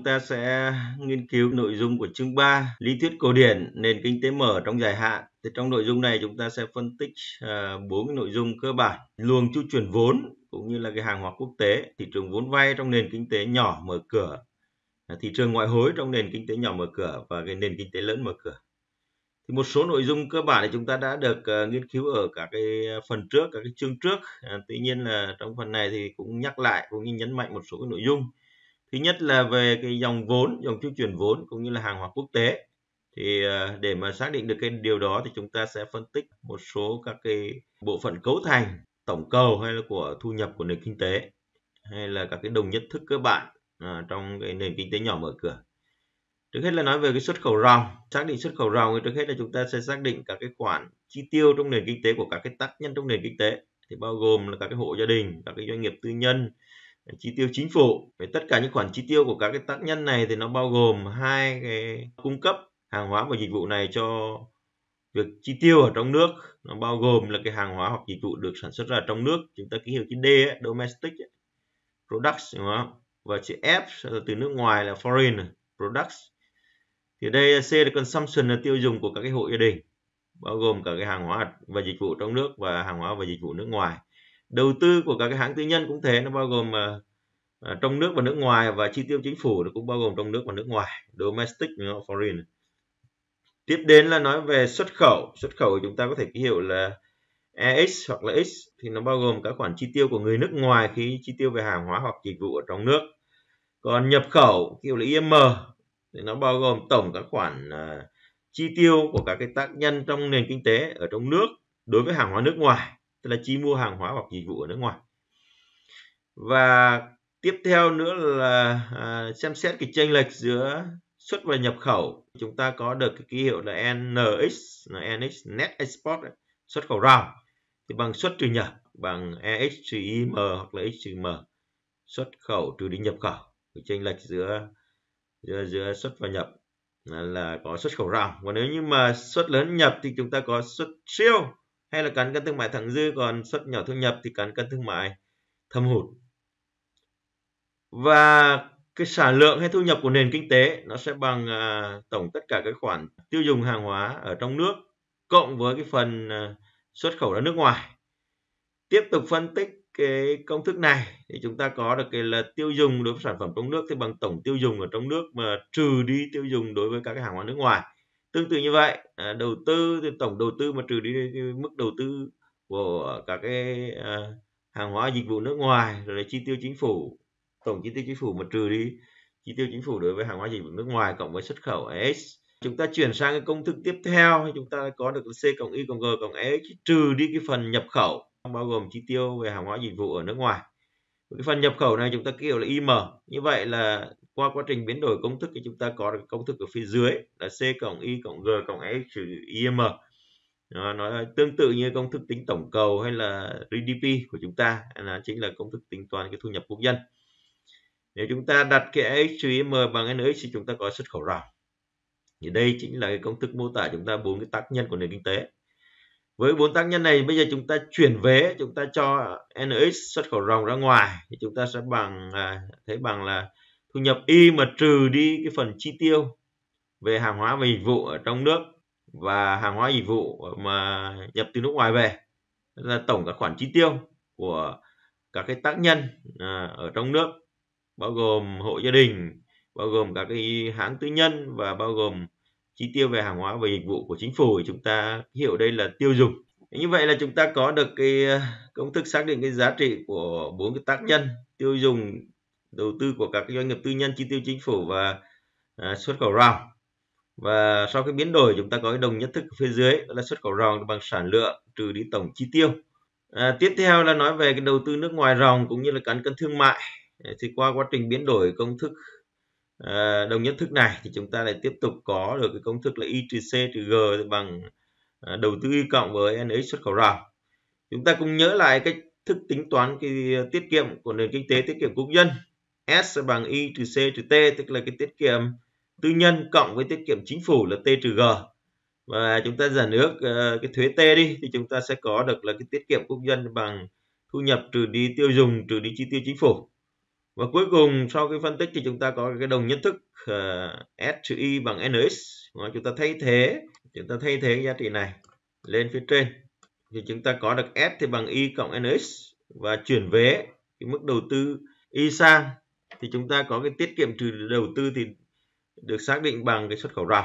Chúng ta sẽ nghiên cứu nội dung của chương 3, lý thuyết cổ điển nền kinh tế mở trong dài hạn. Thì trong nội dung này chúng ta sẽ phân tích ờ, bốn uh, cái nội dung cơ bản: luồng chu chuyển vốn cũng như là cái hàng hóa quốc tế, thị trường vốn vay trong nền kinh tế nhỏ mở cửa, à, thị trường ngoại hối trong nền kinh tế nhỏ mở cửa và cái nền kinh tế lớn mở cửa. Thì một số nội dung cơ bản thì chúng ta đã được uh, nghiên cứu ở các cái phần trước, các cái chương trước. À, tuy nhiên là trong phần này thì cũng nhắc lại cũng như nhấn mạnh một số cái nội dung thứ nhất là về cái dòng vốn dòng chu chuyển vốn cũng như là hàng hóa quốc tế thì ờ, để mà xác định được cái điều đó thì chúng ta sẽ phân tích một số các cái bộ phận cấu thành tổng cầu hay là của thu nhập của nền kinh tế hay là các cái đồng nhất thức cơ bản à, trong cái nền kinh tế nhỏ mở cửa trước hết là nói về cái xuất khẩu ròng xác định xuất khẩu ròng thì trước hết là chúng ta sẽ xác định các cái khoản chi tiêu trong nền kinh tế của các cái tác nhân trong nền kinh tế thì bao gồm là các cái hộ gia đình các cái doanh nghiệp tư nhân chi tiêu chính phủ Vậy tất cả những khoản chi tiêu của các cái tác nhân này thì nó bao gồm hai cái cung cấp hàng hóa và dịch vụ này cho việc chi tiêu ở trong nước nó bao gồm là cái hàng hóa hoặc dịch vụ được sản xuất ra trong nước chúng ta ký hiệu chữ D ấy, domestic ấy, products đúng không và chữ F từ nước ngoài là foreign products thì đây C là consumption là tiêu dùng của các cái hộ gia đình bao gồm cả cái hàng hóa và dịch vụ trong nước và hàng hóa và dịch vụ nước ngoài đầu tư của các cái hãng tư nhân cũng thế nó bao gồm uh, trong nước và nước ngoài và chi tiêu chính phủ nó cũng bao gồm trong nước và nước ngoài domestic foreign tiếp đến là nói về xuất khẩu xuất khẩu chúng ta có thể ký hiệu là EX hoặc là X thì nó bao gồm các khoản chi tiêu của người nước ngoài khi chi tiêu về hàng hóa hoặc dịch vụ ở trong nước còn nhập khẩu ký hiệu là IM thì nó bao gồm tổng các khoản uh, chi tiêu của các cái tác nhân trong nền kinh tế ở trong nước đối với hàng hóa nước ngoài tức là chi mua hàng hóa hoặc dịch vụ ở nước ngoài và tiếp theo nữa là à, xem xét cái chênh lệch giữa xuất và nhập khẩu chúng ta có được cái ký hiệu là NX NX net export xuất khẩu rào thì bằng xuất trừ nhập bằng EX trừ IM hoặc là X trừ M xuất khẩu trừ đi nhập khẩu cái chênh lệch giữa giữa giữa xuất và nhập là có xuất khẩu ròng Và nếu như mà xuất lớn nhập thì chúng ta có xuất siêu hay là cán cân thương mại thẳng dư còn xuất nhỏ thu nhập thì cán cân thương mại thâm hụt và cái sản lượng hay thu nhập của nền kinh tế nó sẽ bằng à, tổng tất cả các khoản tiêu dùng hàng hóa ở trong nước cộng với cái phần à, xuất khẩu ra nước ngoài tiếp tục phân tích cái công thức này thì chúng ta có được cái là tiêu dùng đối với sản phẩm trong nước thì bằng tổng tiêu dùng ở trong nước mà trừ đi tiêu dùng đối với các cái hàng hóa nước ngoài tương tự như vậy à, đầu tư thì tổng đầu tư mà trừ đi mức đầu tư của các cái à, hàng hóa dịch vụ nước ngoài rồi là chi tiêu chính phủ tổng chi tiêu chính phủ mà trừ đi chi tiêu chính phủ đối với hàng hóa dịch vụ nước ngoài cộng với xuất khẩu s chúng ta chuyển sang cái công thức tiếp theo chúng ta có được C cộng Y cộng G cộng s trừ đi cái phần nhập khẩu bao gồm chi tiêu về hàng hóa dịch vụ ở nước ngoài cái phần nhập khẩu này chúng ta kêu là IM như vậy là qua quá trình biến đổi công thức thì chúng ta có được công thức ở phía dưới là c cộng y cộng g cộng x trừ im nó nói tương tự như công thức tính tổng cầu hay là GDP của chúng ta là chính là công thức tính toán cái thu nhập quốc dân nếu chúng ta đặt cái x trừ im bằng nx thì chúng ta có xuất khẩu ròng thì đây chính là cái công thức mô tả chúng ta bốn cái tác nhân của nền kinh tế với bốn tác nhân này bây giờ chúng ta chuyển vế chúng ta cho nx xuất khẩu ròng ra ngoài thì chúng ta sẽ bằng à, thấy bằng là thu nhập y mà trừ đi cái phần chi tiêu về hàng hóa và dịch vụ ở trong nước và hàng hóa dịch vụ mà nhập từ nước ngoài về là tổng các khoản chi tiêu của các cái tác nhân à, ở trong nước bao gồm hộ gia đình bao gồm các cái hãng tư nhân và bao gồm chi tiêu về hàng hóa và dịch vụ của chính phủ thì chúng ta hiểu đây là tiêu dùng như vậy là chúng ta có được cái à, công thức xác định cái giá trị của bốn cái tác nhân tiêu dùng đầu tư của các doanh nghiệp tư nhân chi tiêu chính phủ và à, xuất khẩu ròng và sau cái biến đổi chúng ta có cái đồng nhất thức phía dưới là xuất khẩu ròng bằng sản lượng trừ đi tổng chi tiêu à, tiếp theo là nói về cái đầu tư nước ngoài ròng cũng như là cán cân thương mại thì qua quá trình biến đổi công thức à, đồng nhất thức này thì chúng ta lại tiếp tục có được cái công thức là y trừ c trừ g bằng à, đầu tư y cộng với nx xuất khẩu ròng chúng ta cũng nhớ lại cách thức tính toán cái tiết kiệm của nền kinh tế tiết kiệm quốc dân S bằng Y trừ C trừ T tức là cái tiết kiệm tư nhân cộng với tiết kiệm chính phủ là T trừ G và chúng ta giảm nước ờ, cái thuế T đi thì chúng ta sẽ có được là cái tiết kiệm quốc dân bằng thu nhập trừ đi tiêu dùng trừ đi chi tiêu chính phủ và cuối cùng sau cái phân tích thì chúng ta có cái đồng nhất thức ờ, S trừ Y bằng NX và chúng ta thay thế chúng ta thay thế giá trị này lên phía trên thì chúng ta có được S thì bằng Y cộng NX và chuyển về cái mức đầu tư Y sang thì chúng ta có cái tiết kiệm trừ đầu tư thì được xác định bằng cái xuất khẩu ròng.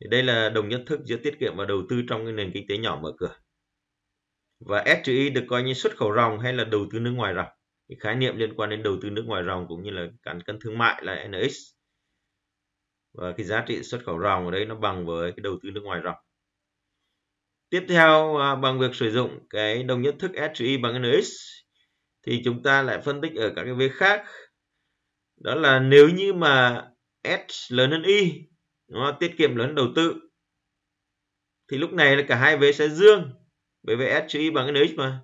thì đây là đồng nhất thức giữa tiết kiệm và đầu tư trong cái nền kinh tế nhỏ mở cửa và SGI được coi như xuất khẩu ròng hay là đầu tư nước ngoài ròng cái khái niệm liên quan đến đầu tư nước ngoài ròng cũng như là cán cân thương mại là NX và cái giá trị xuất khẩu ròng ở đây nó bằng với cái đầu tư nước ngoài ròng tiếp theo à, bằng việc sử dụng cái đồng nhất thức SGI bằng NX thì chúng ta lại phân tích ở các cái vế khác đó là nếu như mà S lớn hơn Y nó tiết kiệm lớn đầu tư thì lúc này là cả hai vế sẽ dương bởi vì S trừ Y bằng cái NX mà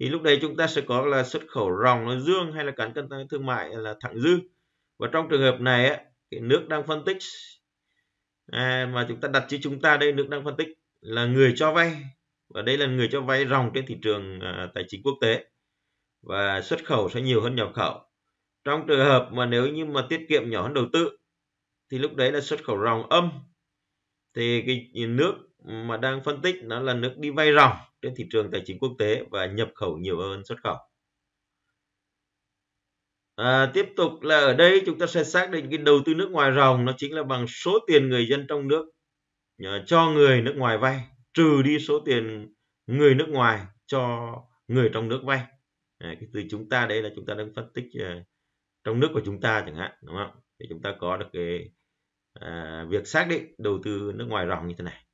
thì lúc này chúng ta sẽ có là xuất khẩu ròng nó dương hay là cán cân thương mại là thẳng dư và trong trường hợp này á, cái nước đang phân tích à, mà chúng ta đặt chữ chúng ta đây nước đang phân tích là người cho vay và đây là người cho vay ròng trên thị trường à, tài chính quốc tế và xuất khẩu sẽ nhiều hơn nhập khẩu trong trường hợp mà nếu như mà tiết kiệm nhỏ hơn đầu tư thì lúc đấy là xuất khẩu ròng âm thì cái nước mà đang phân tích nó là nước đi vay ròng trên thị trường tài chính quốc tế và nhập khẩu nhiều hơn xuất khẩu à, tiếp tục là ở đây chúng ta sẽ xác định cái đầu tư nước ngoài ròng nó chính là bằng số tiền người dân trong nước ờ, cho người nước ngoài vay trừ đi số tiền người nước ngoài cho người trong nước vay à, cái từ chúng ta đây là chúng ta đang phân tích ờ, trong nước của chúng ta chẳng hạn đúng không để chúng ta có được cái à, việc xác định đầu tư nước ngoài ròng như thế này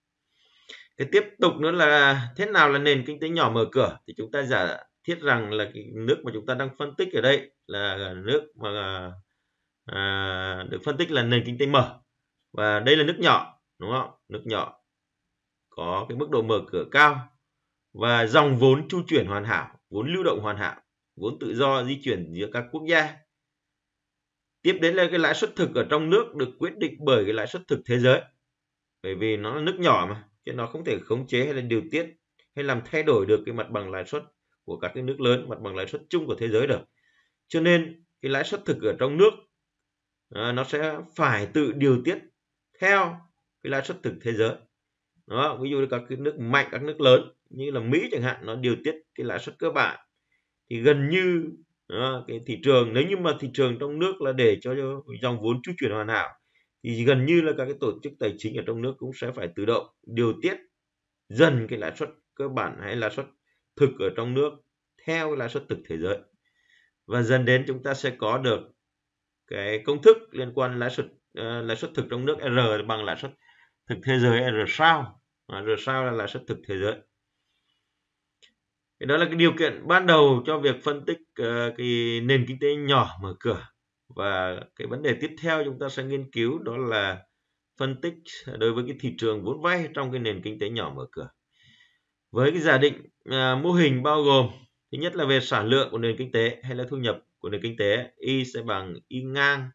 cái tiếp tục nữa là thế nào là nền kinh tế nhỏ mở cửa thì chúng ta giả thiết rằng là cái nước mà chúng ta đang phân tích ở đây là nước mà à, được phân tích là nền kinh tế mở và đây là nước nhỏ đúng không nước nhỏ có cái mức độ mở cửa cao và dòng vốn chu chuyển hoàn hảo vốn lưu động hoàn hảo vốn tự do di chuyển giữa các quốc gia tiếp đến là cái lãi suất thực ở trong nước được quyết định bởi cái lãi suất thực thế giới bởi vì nó là nước nhỏ mà chứ nó không thể khống chế hay là điều tiết hay làm thay đổi được cái mặt bằng lãi suất của các cái nước lớn mặt bằng lãi suất chung của thế giới được cho nên cái lãi suất thực ở trong nước à, nó sẽ phải tự điều tiết theo cái lãi suất thực thế giới đó ví dụ như các cái nước mạnh các nước lớn như là mỹ chẳng hạn nó điều tiết cái lãi suất cơ bản thì gần như đó, cái thị trường nếu như mà thị trường trong nước là để cho dòng vốn chu chuyển hoàn hảo thì gần như là các cái tổ chức tài chính ở trong nước cũng sẽ phải tự động điều tiết dần cái lãi suất cơ bản hay lãi suất thực ở trong nước theo lãi suất thực thế giới và dần đến chúng ta sẽ có được cái công thức liên quan lãi suất uh, lãi suất thực trong nước R bằng lãi suất thực thế giới R sao R sao là lãi suất thực thế giới thì đó là cái điều kiện ban đầu cho việc phân tích uh, cái nền kinh tế nhỏ mở cửa và cái vấn đề tiếp theo chúng ta sẽ nghiên cứu đó là phân tích đối với cái thị trường vốn vay trong cái nền kinh tế nhỏ mở cửa với cái giả định uh, mô hình bao gồm thứ nhất là về sản lượng của nền kinh tế hay là thu nhập của nền kinh tế y sẽ bằng y ngang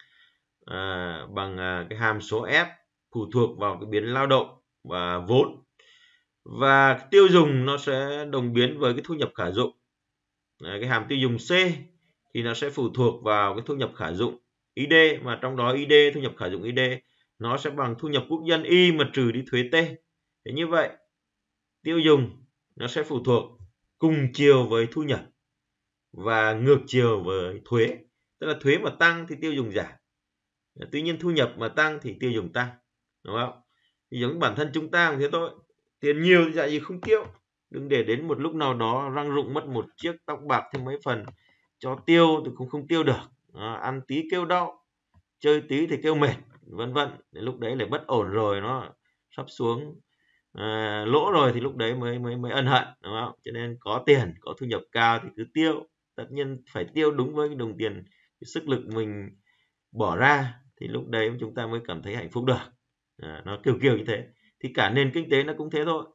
uh, bằng uh, cái hàm số f phụ thuộc vào cái biến lao động và vốn và tiêu dùng nó sẽ đồng biến với cái thu nhập khả dụng Đấy, cái hàm tiêu dùng C thì nó sẽ phụ thuộc vào cái thu nhập khả dụng ID mà trong đó ID thu nhập khả dụng ID nó sẽ bằng thu nhập quốc dân Y mà trừ đi thuế T thế như vậy tiêu dùng nó sẽ phụ thuộc cùng chiều với thu nhập và ngược chiều với thuế tức là thuế mà tăng thì tiêu dùng giảm tuy nhiên thu nhập mà tăng thì tiêu dùng tăng đúng không thì giống bản thân chúng ta cũng thế thôi tiền nhiều thì dạ gì không tiêu đừng để đến một lúc nào đó răng rụng mất một chiếc tóc bạc thêm mấy phần cho tiêu thì cũng không tiêu được à, ăn tí kêu đau chơi tí thì kêu mệt vân vân lúc đấy lại bất ổn rồi nó sắp xuống à, lỗ rồi thì lúc đấy mới mới mới ân hận đúng không cho nên có tiền có thu nhập cao thì cứ tiêu tất nhiên phải tiêu đúng với cái đồng tiền cái sức lực mình bỏ ra thì lúc đấy chúng ta mới cảm thấy hạnh phúc được à, nó kiểu kiểu như thế thì cả nền kinh tế nó cũng thế thôi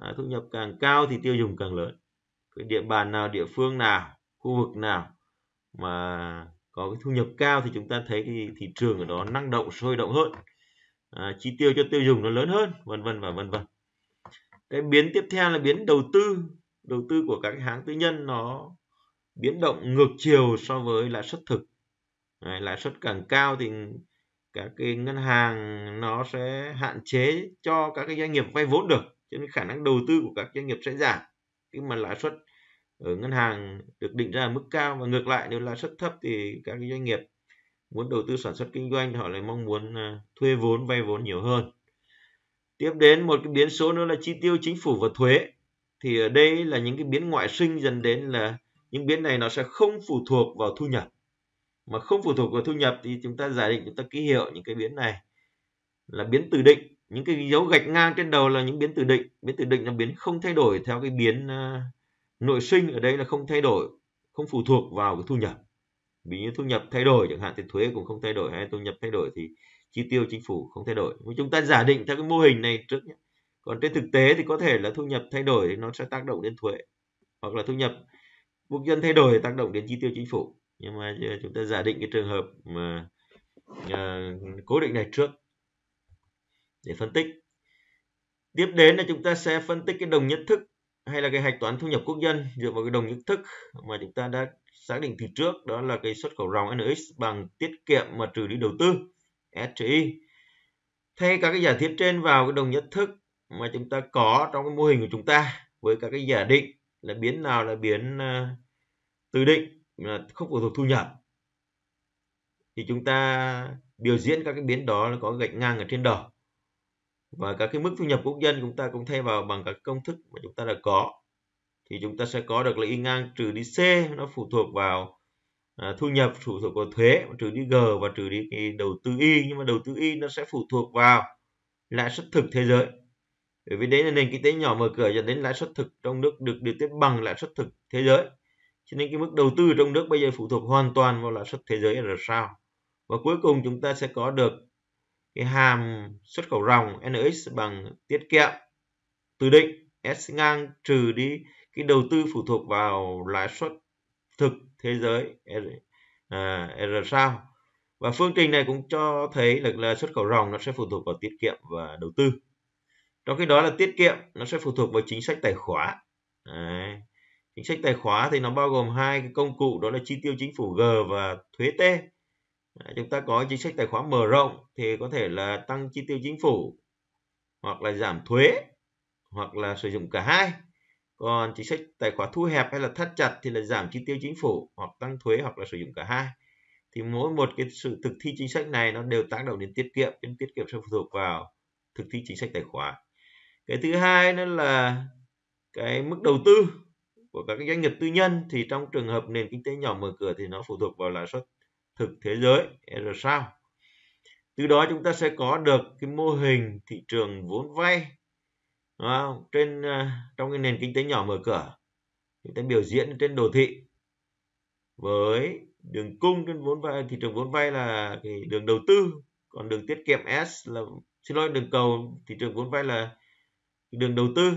à, thu nhập càng cao thì tiêu dùng càng lớn cái địa bàn nào địa phương nào khu vực nào mà có cái thu nhập cao thì chúng ta thấy cái thị trường ở đó năng động sôi động hơn à, chi tiêu cho tiêu dùng nó lớn hơn vân vân và vân vân cái biến tiếp theo là biến đầu tư đầu tư của các hãng tư nhân nó biến động ngược chiều so với lãi suất thực lãi suất càng cao thì các cái ngân hàng nó sẽ hạn chế cho các cái doanh nghiệp vay vốn được cho nên khả năng đầu tư của các doanh nghiệp sẽ giảm khi mà lãi suất ở ngân hàng được định ra ở mức cao và ngược lại nếu lãi suất thấp thì các cái doanh nghiệp muốn đầu tư sản xuất kinh doanh họ lại mong muốn ờ, thuê vốn vay vốn nhiều hơn tiếp đến một cái biến số nữa là chi tiêu chính phủ và thuế thì ở đây là những cái biến ngoại sinh dần đến là những biến này nó sẽ không phụ thuộc vào thu nhập mà không phụ thuộc vào thu nhập thì chúng ta giả định chúng ta ký hiệu những cái biến này là biến từ định những cái dấu gạch ngang trên đầu là những biến từ định biến từ định là biến không thay đổi theo cái biến ờ, nội sinh ở đây là không thay đổi không phụ thuộc vào cái thu nhập vì như thu nhập thay đổi chẳng hạn thì thuế cũng không thay đổi hay thu nhập thay đổi thì chi tiêu chính phủ không thay đổi chúng ta giả định theo cái mô hình này trước nhé còn trên thực tế thì có thể là thu nhập thay đổi thì nó sẽ tác động đến thuế hoặc là thu nhập quốc dân thay đổi tác động đến chi tiêu chính phủ nhưng mà chúng ta giả định cái trường hợp mà à, cố định này trước để phân tích tiếp đến là chúng ta sẽ phân tích cái đồng nhất thức hay là cái hạch toán thu nhập quốc dân dựa vào cái đồng nhất thức mà chúng ta đã xác định từ trước đó là cái xuất khẩu ròng NX bằng tiết kiệm mà trừ đi đầu tư STI thay các cái giả thiết trên vào cái đồng nhất thức mà chúng ta có trong cái mô hình của chúng ta với các cái giả định là biến nào là biến uh, ờ, tự định không phụ thuộc thu nhập thì chúng ta biểu diễn các cái biến đó nó có gạch ngang ở trên đỏ và các cái mức thu nhập quốc dân chúng ta cũng thay vào bằng các công thức mà chúng ta đã có thì chúng ta sẽ có được là y ngang trừ đi c nó phụ thuộc vào à, thu nhập phụ thuộc vào thuế trừ đi g và trừ đi cái đầu tư y nhưng mà đầu tư y nó sẽ phụ thuộc vào lãi suất thực thế giới bởi vì đấy là nền kinh tế nhỏ mở cửa dẫn đến lãi suất thực trong nước được điều tiết bằng lãi suất thực thế giới cho nên cái mức đầu tư trong nước bây giờ phụ thuộc hoàn toàn vào lãi suất thế giới R sao và cuối cùng chúng ta sẽ có được cái hàm xuất khẩu ròng NX bằng tiết kiệm từ định S ngang trừ đi cái đầu tư phụ thuộc vào lãi suất thực thế giới R, à, R sao và phương trình này cũng cho thấy là, là xuất khẩu ròng nó sẽ phụ thuộc vào tiết kiệm và đầu tư trong khi đó là tiết kiệm nó sẽ phụ thuộc vào chính sách tài khoá Đấy chính sách tài khóa thì nó bao gồm hai cái công cụ đó là chi tiêu chính phủ G và thuế T chúng ta có chính sách tài khóa mở rộng thì có thể là tăng chi tiêu chính phủ hoặc là giảm thuế hoặc là sử dụng cả hai còn chính sách tài khoá thu hẹp hay là thắt chặt thì là giảm chi tiêu chính phủ hoặc tăng thuế hoặc là sử dụng cả hai thì mỗi một cái sự thực thi chính sách này nó đều tác động đến tiết kiệm nên tiết kiệm sẽ phụ thuộc vào thực thi chính sách tài khoá. cái thứ hai nữa là cái mức đầu tư của các doanh nghiệp tư nhân thì trong trường hợp nền kinh tế nhỏ mở cửa thì nó phụ thuộc vào lãi suất thực thế giới R sao từ đó chúng ta sẽ có được cái mô hình thị trường vốn vay trên ờ, trong cái nền kinh tế nhỏ mở cửa chúng ta biểu diễn trên đồ thị với đường cung trên vốn vay thị trường vốn vay là cái đường đầu tư còn đường tiết kiệm S là xin lỗi đường cầu thị trường vốn vay là đường đầu tư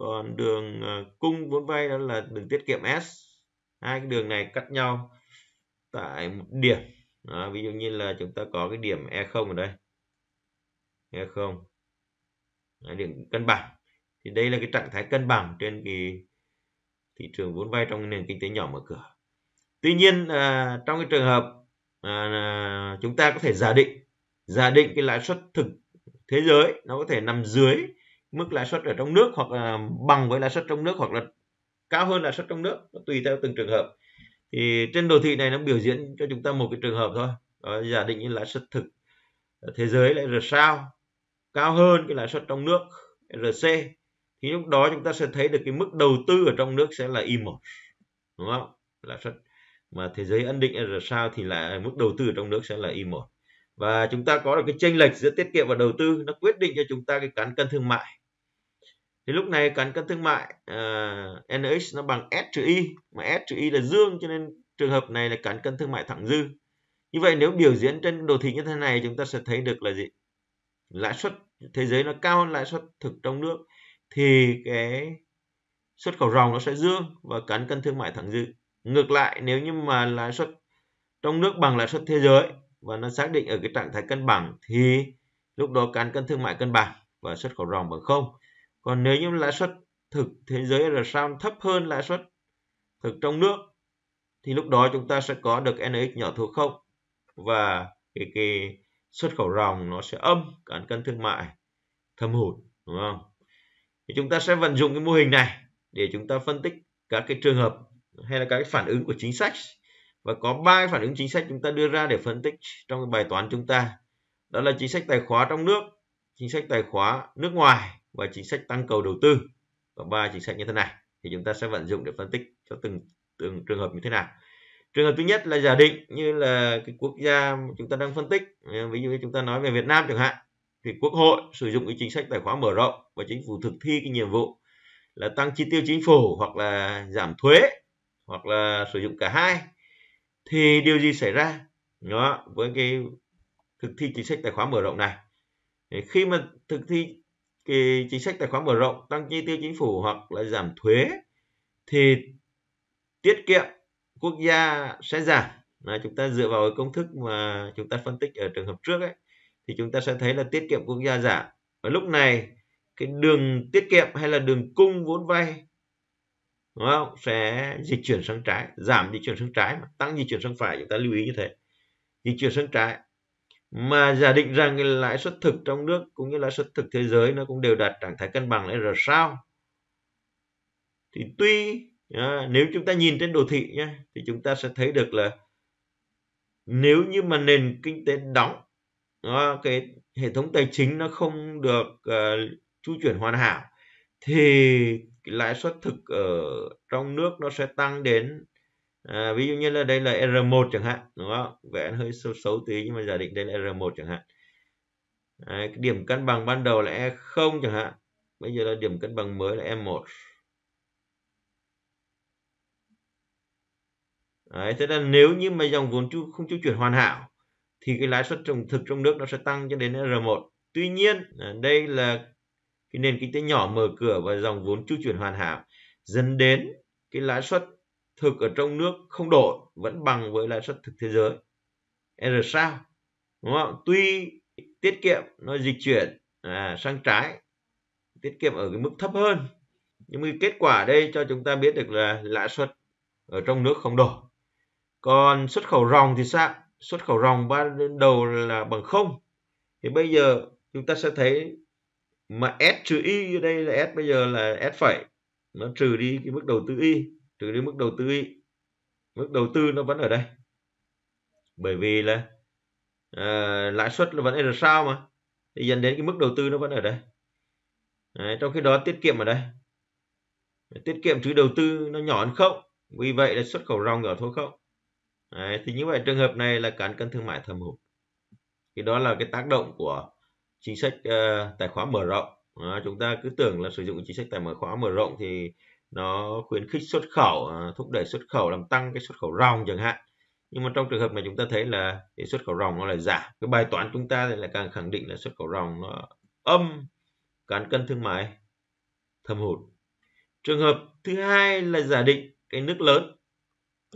còn đường ờ, cung vốn vay đó là đường tiết kiệm S hai cái đường này cắt nhau tại một điểm đó, ví dụ như là chúng ta có cái điểm E0 ở đây E0 đó, điểm cân bằng thì đây là cái trạng thái cân bằng trên cái thị trường vốn vay trong nền kinh tế nhỏ mở cửa tuy nhiên à, trong cái trường hợp à, chúng ta có thể giả định giả định cái lãi suất thực thế giới nó có thể nằm dưới mức lãi suất ở trong nước hoặc là bằng với lãi suất trong nước hoặc là cao hơn lãi suất trong nước tùy theo từng trường hợp thì trên đồ thị này nó biểu diễn cho chúng ta một cái trường hợp thôi đó, giả định như lãi suất thực thế giới lại r sao cao hơn cái lãi suất trong nước rc thì lúc đó chúng ta sẽ thấy được cái mức đầu tư ở trong nước sẽ là i1 đúng không lãi suất mà thế giới ấn định r sao thì là mức đầu tư ở trong nước sẽ là i1 và chúng ta có được cái chênh lệch giữa tiết kiệm và đầu tư nó quyết định cho chúng ta cái cán cân thương mại thì lúc này cán cân thương mại uh, ờ, NH nó bằng S trừ Y mà S trừ Y là dương cho nên trường hợp này là cán cân thương mại thẳng dư như vậy nếu biểu diễn trên đồ thị như thế này chúng ta sẽ thấy được là gì lãi suất thế giới nó cao hơn lãi suất thực trong nước thì cái xuất khẩu ròng nó sẽ dương và cán cân thương mại thẳng dư ngược lại nếu như mà lãi suất trong nước bằng lãi suất thế giới và nó xác định ở cái trạng thái cân bằng thì lúc đó cán cân thương mại cân bằng và xuất khẩu ròng bằng không còn nếu như lãi suất thực thế giới R sao thấp hơn lãi suất thực trong nước thì lúc đó chúng ta sẽ có được NX nhỏ thuộc không và cái, cái xuất khẩu ròng nó sẽ âm cán cân thương mại thâm hụt đúng không? Thì chúng ta sẽ vận dụng cái mô hình này để chúng ta phân tích các cái trường hợp hay là các cái phản ứng của chính sách và có ba phản ứng chính sách chúng ta đưa ra để phân tích trong cái bài toán chúng ta đó là chính sách tài khoá trong nước chính sách tài khoá nước ngoài và chính sách tăng cầu đầu tư và ba chính sách như thế này thì chúng ta sẽ vận dụng để phân tích cho từng từng trường hợp như thế nào trường hợp thứ nhất là giả định như là cái quốc gia mà chúng ta đang phân tích ờ, ví dụ như chúng ta nói về Việt Nam chẳng hạn thì quốc hội sử dụng cái chính sách tài khoá mở rộng và chính phủ thực thi cái nhiệm vụ là tăng chi tiêu chính phủ hoặc là giảm thuế hoặc là sử dụng cả hai thì điều gì xảy ra đó với cái thực thi chính sách tài khoá mở rộng này khi mà thực thi cái chính sách tài khoản mở rộng tăng chi tiêu chính phủ hoặc là giảm thuế thì tiết kiệm quốc gia sẽ giảm là chúng ta dựa vào cái công thức mà chúng ta phân tích ở trường hợp trước ấy thì chúng ta sẽ thấy là tiết kiệm quốc gia giảm và lúc này cái đường tiết kiệm hay là đường cung vốn vay đúng không sẽ dịch chuyển sang trái giảm dịch chuyển sang trái mà tăng dịch chuyển sang phải chúng ta lưu ý như thế dịch chuyển sang trái mà giả định rằng cái lãi suất thực trong nước cũng như lãi suất thực thế giới nó cũng đều đạt trạng thái cân bằng là r sao thì tuy nếu chúng ta nhìn trên đồ thị nhé thì chúng ta sẽ thấy được là nếu như mà nền kinh tế đóng cái hệ thống tài chính nó không được ờ, chu chuyển hoàn hảo thì lãi suất thực ở trong nước nó sẽ tăng đến à, ví dụ như là đây là R1 chẳng hạn đúng không vẽ hơi xấu xấu tí nhưng mà giả định đây là R1 chẳng hạn Đấy, cái điểm cân bằng ban đầu là E0 chẳng hạn bây giờ là điểm cân bằng mới là E1 Đấy, thế là nếu như mà dòng vốn chu, không chu chuyển hoàn hảo thì cái lãi suất trồng thực trong nước nó sẽ tăng cho đến R1 tuy nhiên à, đây là cái nền kinh tế nhỏ mở cửa và dòng vốn chu chuyển hoàn hảo dẫn đến cái lãi suất thực ở trong nước không đổi vẫn bằng với lãi suất thực thế giới R sao đúng không tuy tiết kiệm nó dịch chuyển à, sang trái tiết kiệm ở cái mức thấp hơn nhưng mà kết quả đây cho chúng ta biết được là lãi suất ở trong nước không đổi còn xuất khẩu ròng thì sao xuất khẩu ròng ban đầu là bằng không thì bây giờ chúng ta sẽ thấy mà S trừ Y đây là S bây giờ là S phẩy nó trừ đi cái mức đầu tư Y trừ đi mức đầu tư ý. mức đầu tư nó vẫn ở đây bởi vì là à, lãi suất nó vẫn ở sao mà thì dẫn đến cái mức đầu tư nó vẫn ở đây Đấy, trong khi đó tiết kiệm ở đây tiết kiệm trừ đầu tư nó nhỏ hơn không vì vậy là xuất khẩu ròng nhỏ thôi không Đấy, thì như vậy trường hợp này là cán cân thương mại thâm hụt thì đó là cái tác động của chính sách uh, tài khoá mở rộng à, chúng ta cứ tưởng là sử dụng chính sách tài khoá mở rộng thì nó khuyến khích xuất khẩu ờ, thúc đẩy xuất khẩu làm tăng cái xuất khẩu ròng chẳng hạn nhưng mà trong trường hợp mà chúng ta thấy là cái xuất khẩu ròng nó lại giảm cái bài toán chúng ta thì lại càng khẳng định là xuất khẩu ròng nó âm cán cân thương mại thâm hụt trường hợp thứ hai là giả định cái nước lớn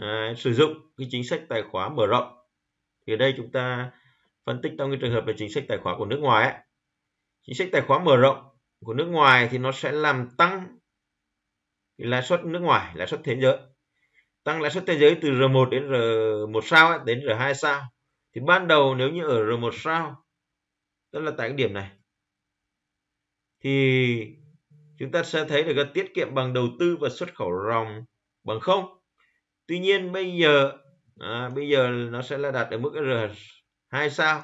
à, sử dụng cái chính sách tài khoá mở rộng thì ở đây chúng ta phân tích trong cái trường hợp về chính sách tài khoá của nước ngoài ấy. chính sách tài khoá mở rộng của nước ngoài thì nó sẽ làm tăng lãi suất nước ngoài lãi suất thế giới tăng lãi suất thế giới từ R1 đến R1 sao ấy, đến R2 sao thì ban đầu nếu như ở R1 sao tức là tại cái điểm này thì chúng ta sẽ thấy được tiết kiệm bằng đầu tư và xuất khẩu ròng bằng không tuy nhiên bây giờ à, bây giờ nó sẽ là đạt ở mức R2 sao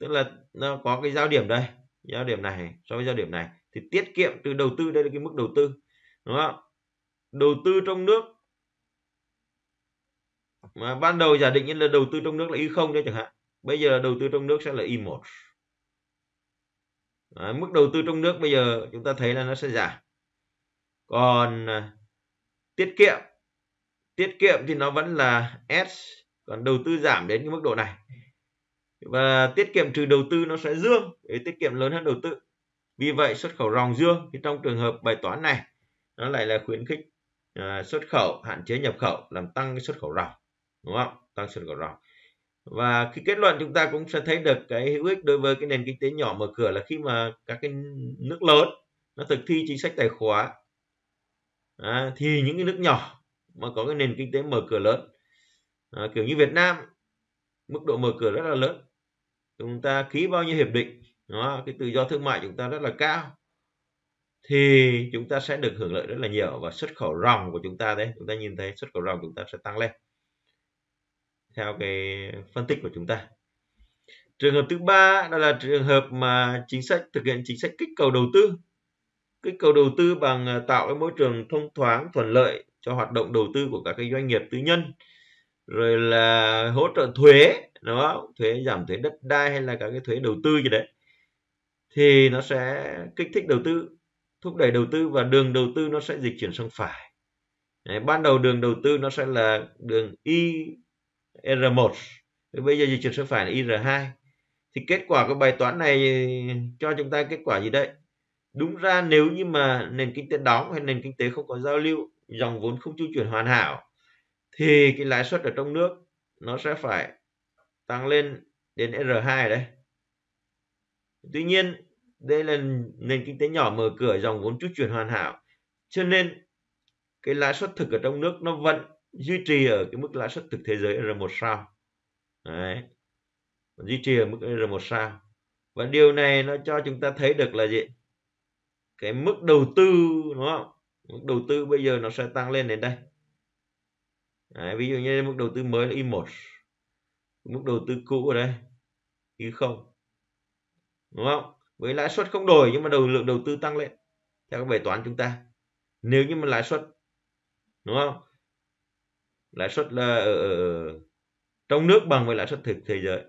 tức là nó có cái giao điểm đây giao điểm này so với giao điểm này thì tiết kiệm từ đầu tư đây là cái mức đầu tư đúng không đầu tư trong nước mà ban đầu giả định như là đầu tư trong nước là y không đó chẳng hạn bây giờ đầu tư trong nước sẽ là y một à, mức đầu tư trong nước bây giờ chúng ta thấy là nó sẽ giảm còn à, tiết kiệm tiết kiệm thì nó vẫn là s còn đầu tư giảm đến cái mức độ này và tiết kiệm trừ đầu tư nó sẽ dương để tiết kiệm lớn hơn đầu tư vì vậy xuất khẩu ròng dương thì trong trường hợp bài toán này nó lại là khuyến khích Ờ, xuất khẩu hạn chế nhập khẩu làm tăng cái xuất khẩu ròng đúng không tăng xuất khẩu ròng và khi kết luận chúng ta cũng sẽ thấy được cái hữu ích đối với cái nền kinh tế nhỏ mở cửa là khi mà các cái nước lớn nó thực thi chính sách tài khoá à, thì những cái nước nhỏ mà có cái nền kinh tế mở cửa lớn à, kiểu như Việt Nam mức độ mở cửa rất là lớn chúng ta ký bao nhiêu hiệp định đó, cái tự do thương mại chúng ta rất là cao thì chúng ta sẽ được hưởng lợi rất là nhiều và xuất khẩu ròng của chúng ta đấy chúng ta nhìn thấy xuất khẩu ròng chúng ta sẽ tăng lên theo cái phân tích của chúng ta trường hợp thứ ba đó là trường hợp mà chính sách thực hiện chính sách kích cầu đầu tư kích cầu đầu tư bằng à, tạo cái môi trường thông thoáng thuận lợi cho hoạt động đầu tư của các cái doanh nghiệp tư nhân rồi là hỗ trợ thuế đó thuế giảm thuế đất đai hay là các cái thuế đầu tư gì đấy thì nó sẽ kích thích đầu tư thúc đẩy đầu tư và đường đầu tư nó sẽ dịch chuyển sang phải Đấy, ban đầu đường đầu tư nó sẽ là đường r 1 bây giờ dịch chuyển sang phải là IR2 thì kết quả của bài toán này cho chúng ta kết quả gì đấy đúng ra nếu như mà nền kinh tế đóng hay nền kinh tế không có giao lưu dòng vốn không chu chuyển hoàn hảo thì cái lãi suất ở trong nước nó sẽ phải tăng lên đến R2 đấy tuy nhiên đây là nền kinh tế nhỏ mở cửa dòng vốn chút chuyển hoàn hảo cho nên cái lãi suất thực ở trong nước nó vẫn duy trì ở cái mức lãi suất thực thế giới R1 sao đấy duy trì ở mức R1 sao và điều này nó cho chúng ta thấy được là gì cái mức đầu tư đúng không mức đầu tư bây giờ nó sẽ tăng lên đến đây đấy, ví dụ như mức đầu tư mới là Y1 mức đầu tư cũ ở đây Y0 đúng không với lãi suất không đổi nhưng mà đầu lượng đầu tư tăng lên theo các bài toán chúng ta nếu như mà lãi suất đúng không lãi suất là ở ờ, ờ, ờ, trong nước bằng với lãi suất thực thế giới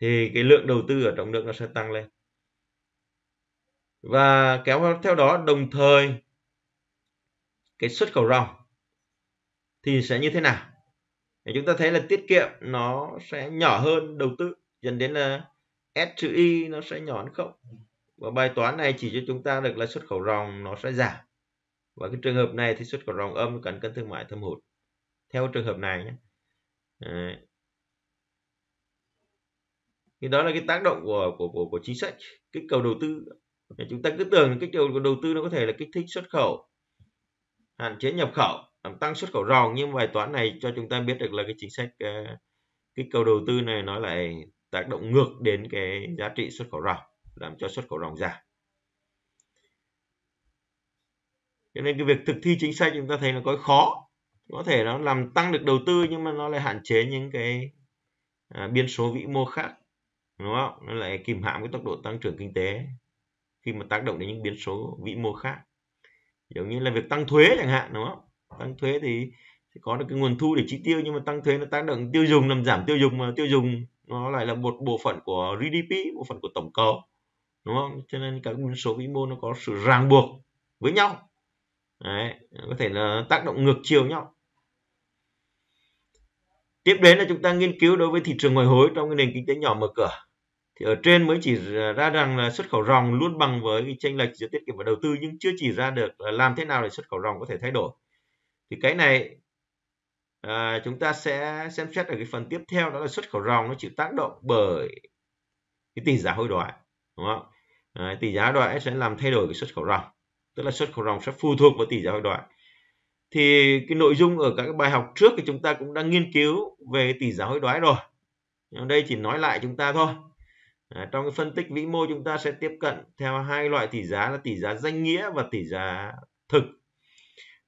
thì cái lượng đầu tư ở trong nước nó sẽ tăng lên và kéo theo đó đồng thời cái xuất khẩu rau thì sẽ như thế nào để chúng ta thấy là tiết kiệm nó sẽ nhỏ hơn đầu tư dẫn đến là S chữ Y nó sẽ nhỏ hơn không? Và bài toán này chỉ cho chúng ta được là xuất khẩu ròng nó sẽ giảm. Và cái trường hợp này thì xuất khẩu ròng âm cần cân thương mại thâm hụt. Theo trường hợp này nhé. Đấy. Thì đó là cái tác động của của của, của chính sách kích cầu đầu tư. Chúng ta cứ tưởng kích cầu đầu tư nó có thể là kích thích xuất khẩu, hạn chế nhập khẩu, làm tăng xuất khẩu ròng nhưng bài toán này cho chúng ta biết được là cái chính sách ờ, kích cầu đầu tư này nó lại tác động ngược đến cái giá trị xuất khẩu ròng làm cho xuất khẩu ròng giảm cho nên cái việc thực thi chính sách chúng ta thấy nó có khó có thể nó làm tăng được đầu tư nhưng mà nó lại hạn chế những cái à, biên số vĩ mô khác đúng không nó lại kìm hãm cái tốc độ tăng trưởng kinh tế khi mà tác động đến những biến số vĩ mô khác giống như là việc tăng thuế chẳng hạn đúng không tăng thuế thì có được cái nguồn thu để chi tiêu nhưng mà tăng thuế nó tác động tiêu dùng làm giảm tiêu dùng mà tiêu dùng nó lại là một bộ phận của GDP bộ phận của tổng cầu đúng không cho nên các biến số vĩ mô nó có sự ràng buộc với nhau Đấy, có thể là tác động ngược chiều nhau tiếp đến là chúng ta nghiên cứu đối với thị trường ngoại hối trong cái nền kinh tế nhỏ mở cửa thì ở trên mới chỉ ra rằng là xuất khẩu ròng luôn bằng với cái chênh lệch giữa tiết kiệm và đầu tư nhưng chưa chỉ ra được là làm thế nào để xuất khẩu ròng có thể thay đổi thì cái này à, chúng ta sẽ xem xét ở cái phần tiếp theo đó là xuất khẩu ròng nó chịu tác động bởi cái tỷ giá hối đoái đúng không à, tỷ giá hối đoái sẽ làm thay đổi cái xuất khẩu ròng tức là xuất khẩu ròng sẽ phụ thuộc vào tỷ giá hối đoái thì cái nội dung ở các cái bài học trước thì chúng ta cũng đã nghiên cứu về tỷ giá hối đoái rồi nhưng đây chỉ nói lại chúng ta thôi à, trong cái phân tích vĩ mô chúng ta sẽ tiếp cận theo hai loại tỷ giá là tỷ giá danh nghĩa và tỷ giá thực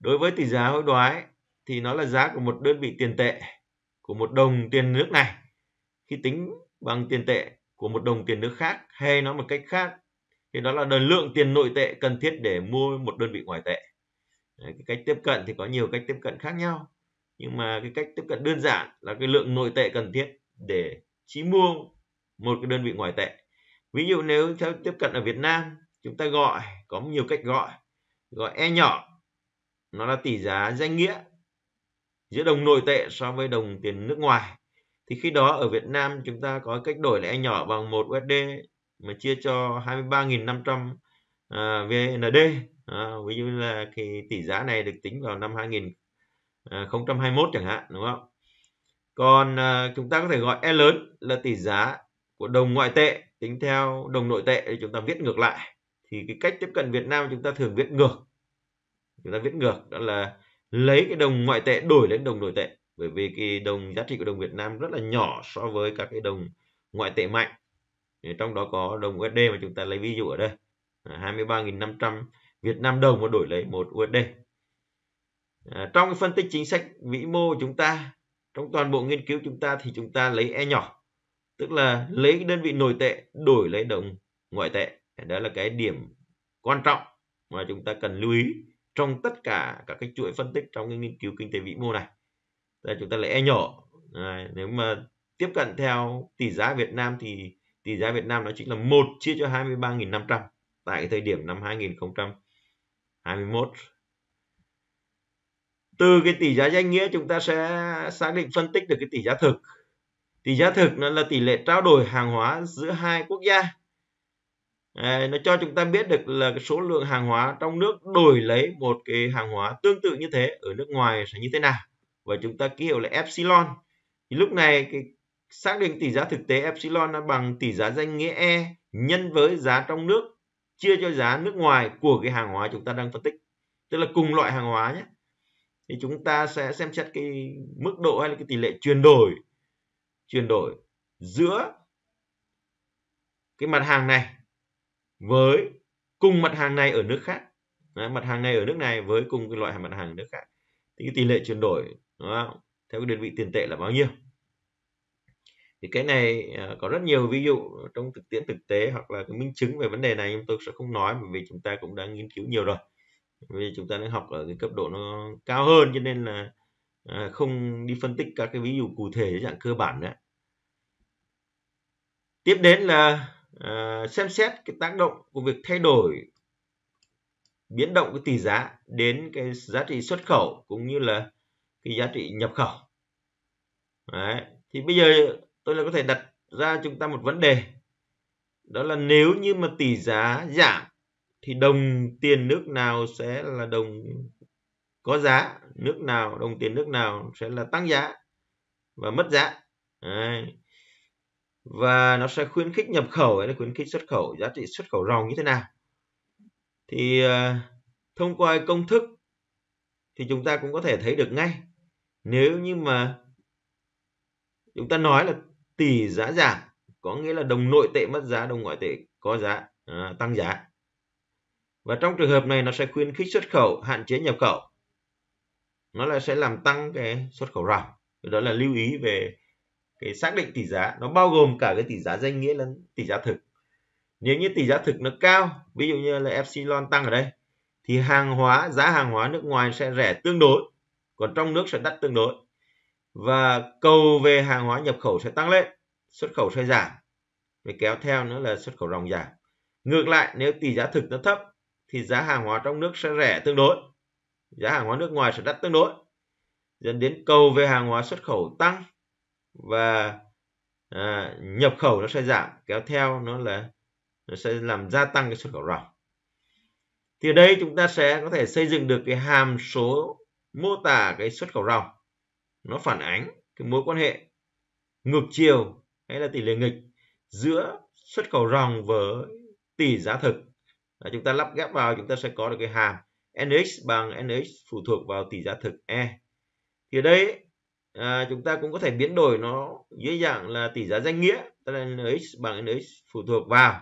đối với tỷ giá hối đoái thì nó là giá của một đơn vị tiền tệ của một đồng tiền nước này khi tính bằng tiền tệ của một đồng tiền nước khác hay nói một cách khác thì đó là đơn lượng tiền nội tệ cần thiết để mua một đơn vị ngoại tệ Đấy, cái cách tiếp cận thì có nhiều cách tiếp cận khác nhau nhưng mà cái cách tiếp cận đơn giản là cái lượng nội tệ cần thiết để chi mua một cái đơn vị ngoại tệ ví dụ nếu theo tiếp cận ở Việt Nam chúng ta gọi có nhiều cách gọi gọi e nhỏ nó là tỷ giá danh nghĩa giữa đồng nội tệ so với đồng tiền nước ngoài thì khi đó ở Việt Nam chúng ta có cách đổi lẻ nhỏ bằng 1 USD mà chia cho 23.500 à, VND à, ví dụ là khi tỷ giá này được tính vào năm 2021 à, chẳng hạn đúng không còn chúng ta có thể gọi E lớn là tỷ giá của đồng ngoại tệ tính theo đồng nội tệ thì chúng ta viết ngược lại thì cái cách tiếp cận Việt Nam chúng ta thường viết ngược chúng ta viết ngược đó là lấy cái đồng ngoại tệ đổi lấy đồng nội tệ bởi vì cái đồng giá trị của đồng Việt Nam rất là nhỏ so với các cái đồng ngoại tệ mạnh trong đó có đồng USD mà chúng ta lấy ví dụ ở đây 23.500 Việt Nam đồng mà đổi lấy một USD à, trong phân tích chính sách vĩ mô chúng ta trong toàn bộ nghiên cứu chúng ta thì chúng ta lấy e nhỏ tức là lấy đơn vị nội tệ đổi lấy đồng ngoại tệ đó là cái điểm quan trọng mà chúng ta cần lưu ý trong tất cả các cái chuỗi phân tích trong cái nghiên cứu kinh tế vĩ mô này Đây, chúng ta lại e nhỏ Đấy, nếu mà tiếp cận theo tỷ giá Việt Nam thì tỷ giá Việt Nam nó chính là 1 chia cho 23.500 tại thời điểm năm 2021 từ cái tỷ giá danh nghĩa chúng ta sẽ xác định phân tích được cái tỷ giá thực tỷ giá thực nó là tỷ lệ trao đổi hàng hóa giữa hai quốc gia nó cho chúng ta biết được là cái số lượng hàng hóa trong nước đổi lấy một cái hàng hóa tương tự như thế ở nước ngoài sẽ như thế nào và chúng ta ký hiệu là epsilon thì lúc này cái xác định tỷ giá thực tế epsilon nó bằng tỷ giá danh nghĩa e nhân với giá trong nước chia cho giá nước ngoài của cái hàng hóa chúng ta đang phân tích tức là cùng loại hàng hóa nhé thì chúng ta sẽ xem xét cái mức độ hay là cái tỷ lệ chuyển đổi chuyển đổi giữa cái mặt hàng này với cùng mặt hàng này ở nước khác Đấy, mặt hàng này ở nước này với cùng cái loại mặt hàng ở nước khác thì cái tỷ lệ chuyển đổi đúng không? theo cái đơn vị tiền tệ là bao nhiêu thì cái này à, có rất nhiều ví dụ trong thực tiễn thực tế hoặc là cái minh chứng về vấn đề này nhưng tôi sẽ không nói vì chúng ta cũng đã nghiên cứu nhiều rồi vì chúng ta đang học ở cái cấp độ nó cao hơn cho nên là à, không đi phân tích các cái ví dụ cụ thể dạng cơ bản nữa tiếp đến là Ờ, xem xét cái tác động của việc thay đổi biến động cái tỷ giá đến cái giá trị xuất khẩu cũng như là cái giá trị nhập khẩu Đấy. thì bây giờ tôi là có thể đặt ra chúng ta một vấn đề đó là nếu như mà tỷ giá giảm thì đồng tiền nước nào sẽ là đồng có giá nước nào đồng tiền nước nào sẽ là tăng giá và mất giá Đấy và nó sẽ khuyến khích nhập khẩu hay là khuyến khích xuất khẩu giá trị xuất khẩu ròng như thế nào thì ờ, thông qua công thức thì chúng ta cũng có thể thấy được ngay nếu như mà chúng ta nói là tỷ giá giảm có nghĩa là đồng nội tệ mất giá đồng ngoại tệ có giá à, tăng giá và trong trường hợp này nó sẽ khuyến khích xuất khẩu hạn chế nhập khẩu nó là sẽ làm tăng cái xuất khẩu ròng đó là lưu ý về cái xác định tỷ giá nó bao gồm cả cái tỷ giá danh nghĩa lẫn tỷ giá thực nếu như tỷ giá thực nó cao ví dụ như là epsilon tăng ở đây thì hàng hóa giá hàng hóa nước ngoài sẽ rẻ tương đối còn trong nước sẽ đắt tương đối và cầu về hàng hóa nhập khẩu sẽ tăng lên xuất khẩu sẽ giảm rồi kéo theo nữa là xuất khẩu ròng giảm ngược lại nếu tỷ giá thực nó thấp thì giá hàng hóa trong nước sẽ rẻ tương đối giá hàng hóa nước ngoài sẽ đắt tương đối dẫn đến cầu về hàng hóa xuất khẩu tăng và à, nhập khẩu nó sẽ giảm kéo theo nó là nó sẽ làm gia tăng cái xuất khẩu ròng thì ở đây chúng ta sẽ có thể xây dựng được cái hàm số mô tả cái xuất khẩu ròng nó phản ánh cái mối quan hệ ngược chiều hay là tỷ lệ nghịch giữa xuất khẩu ròng với tỷ giá thực Đó, chúng ta lắp ghép vào chúng ta sẽ có được cái hàm nx bằng nx phụ thuộc vào tỷ giá thực e thì ở đây à, chúng ta cũng có thể biến đổi nó dưới dạng là tỷ giá danh nghĩa tức là nx bằng nx phụ thuộc vào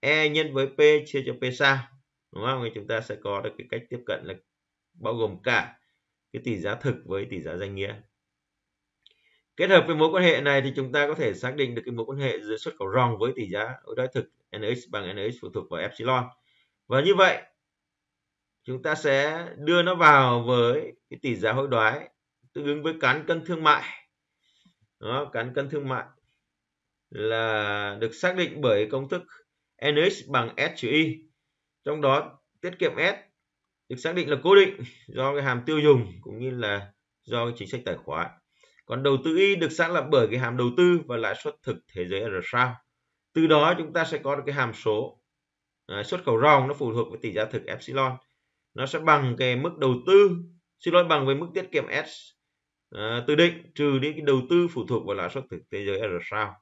e nhân với p chia cho p sao đúng không thì chúng ta sẽ có được cái cách tiếp cận là bao gồm cả cái tỷ giá thực với tỷ giá danh nghĩa kết hợp với mối quan hệ này thì chúng ta có thể xác định được cái mối quan hệ giữa xuất khẩu ròng với tỷ giá đối đói thực nx bằng nx phụ thuộc vào epsilon và như vậy chúng ta sẽ đưa nó vào với cái tỷ giá hối đoái tương ứng với cán cân thương mại đó, cán cân thương mại là được xác định bởi công thức NX bằng S trừ Y trong đó tiết kiệm S được xác định là cố định do cái hàm tiêu dùng cũng như là do chính sách tài khoá còn đầu tư Y được xác lập bởi cái hàm đầu tư và lãi suất thực thế giới R sao từ đó chúng ta sẽ có được cái hàm số à, xuất khẩu ròng nó phụ thuộc với tỷ giá thực epsilon nó sẽ bằng cái mức đầu tư xin lỗi bằng với mức tiết kiệm S à, ờ, tự định trừ đi cái đầu tư phụ thuộc vào lãi suất thực thế giới R sao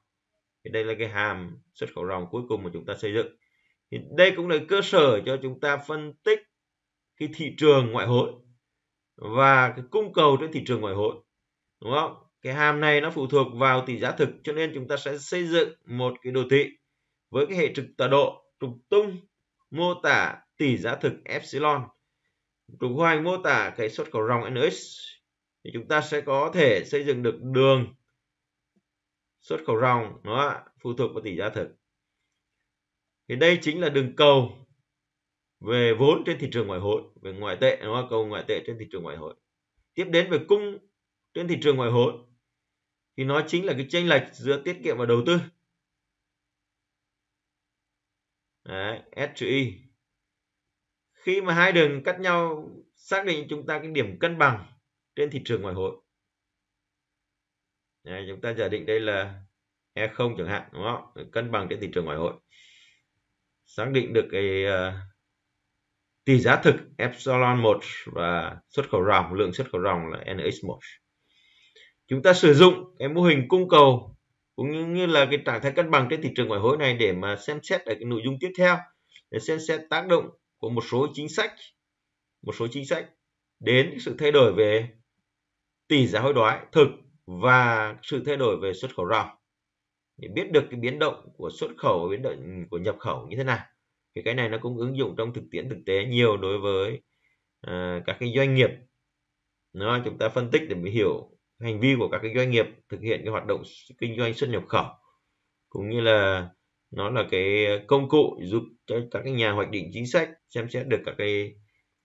thì đây là cái hàm xuất khẩu ròng cuối cùng mà chúng ta xây dựng thì đây cũng là cơ sở cho chúng ta phân tích cái thị trường ngoại hối và cái cung cầu trên thị trường ngoại hối đúng không cái hàm này nó phụ thuộc vào tỷ giá thực cho nên chúng ta sẽ xây dựng một cái đồ thị với cái hệ trục tọa độ trục tung mô tả tỷ giá thực epsilon trục hoành mô tả cái xuất khẩu ròng NX thì chúng ta sẽ có thể xây dựng được đường xuất khẩu ròng nó phụ thuộc vào tỷ giá thực thì đây chính là đường cầu về vốn trên thị trường ngoại hối về ngoại tệ nó cầu ngoại tệ trên thị trường ngoại hối tiếp đến về cung trên thị trường ngoại hối thì nó chính là cái chênh lệch giữa tiết kiệm và đầu tư Đấy, SGI khi mà hai đường cắt nhau xác định chúng ta cái điểm cân bằng trên thị trường ngoại hối Này, chúng ta giả định đây là E0 chẳng hạn đúng không? cân bằng trên thị trường ngoại hối xác định được cái uh, tỷ giá thực epsilon 1 và xuất khẩu ròng lượng xuất khẩu ròng là nx 1 chúng ta sử dụng cái mô hình cung cầu cũng như là cái trạng thái cân bằng trên thị trường ngoại hối này để mà xem xét ở cái nội dung tiếp theo để xem xét tác động của một số chính sách một số chính sách đến sự thay đổi về tỷ giá hối đoái thực và sự thay đổi về xuất khẩu ròng để biết được cái biến động của xuất khẩu và biến động của nhập khẩu như thế nào thì cái này nó cũng ứng dụng trong thực tiễn thực tế nhiều đối với à, các cái doanh nghiệp nó chúng ta phân tích để mình hiểu hành vi của các cái doanh nghiệp thực hiện cái hoạt động kinh doanh xuất nhập khẩu cũng như là nó là cái công cụ giúp cho các cái nhà hoạch định chính sách xem xét được các cái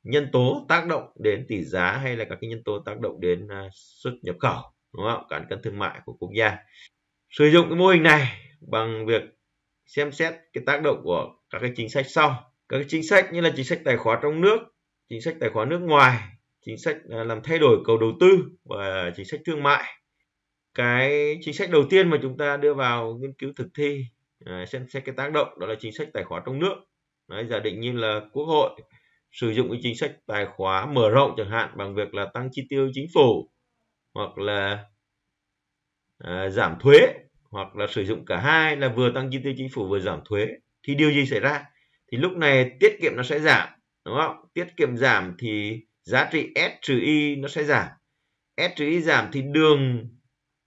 nhân tố tác động đến tỷ giá hay là các cái nhân tố tác động đến à, xuất nhập khẩu đúng không cán cân thương mại của quốc gia sử dụng cái mô hình này bằng việc xem xét cái tác động của các cái chính sách sau các cái chính sách như là chính sách tài khoá trong nước chính sách tài khoá nước ngoài chính sách à, làm thay đổi cầu đầu tư và chính sách thương mại cái chính sách đầu tiên mà chúng ta đưa vào nghiên cứu thực thi à, xem xét cái tác động đó là chính sách tài khoá trong nước Đấy, giả định như là quốc hội sử dụng cái chính sách tài khóa mở rộng chẳng hạn bằng việc là tăng chi tiêu chính phủ hoặc là à, giảm thuế hoặc là sử dụng cả hai là vừa tăng chi tiêu chính phủ vừa giảm thuế thì điều gì xảy ra thì lúc này tiết kiệm nó sẽ giảm đúng không tiết kiệm giảm thì giá trị s trừ y nó sẽ giảm s trừ y giảm thì đường